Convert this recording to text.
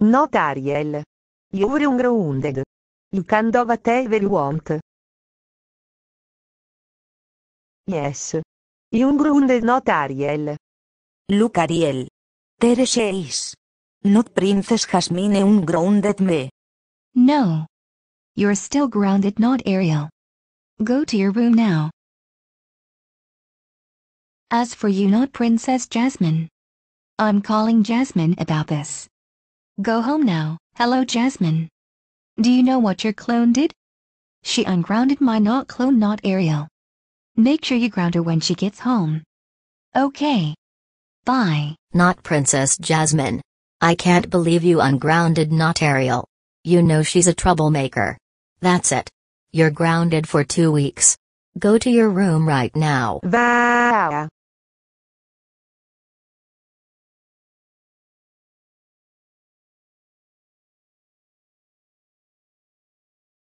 Not Ariel. You're ungrounded. You can do whatever you want. Yes. Ungrounded not Ariel. Look Ariel. There she is. Not Princess Jasmine ungrounded me. No. You're still grounded not Ariel. Go to your room now. As for you not Princess Jasmine. I'm calling Jasmine about this. Go home now. Hello, Jasmine. Do you know what your clone did? She ungrounded my not clone, not Ariel. Make sure you ground her when she gets home. Okay. Bye. Not Princess Jasmine. I can't believe you ungrounded not Ariel. You know she's a troublemaker. That's it. You're grounded for two weeks. Go to your room right now. Vow.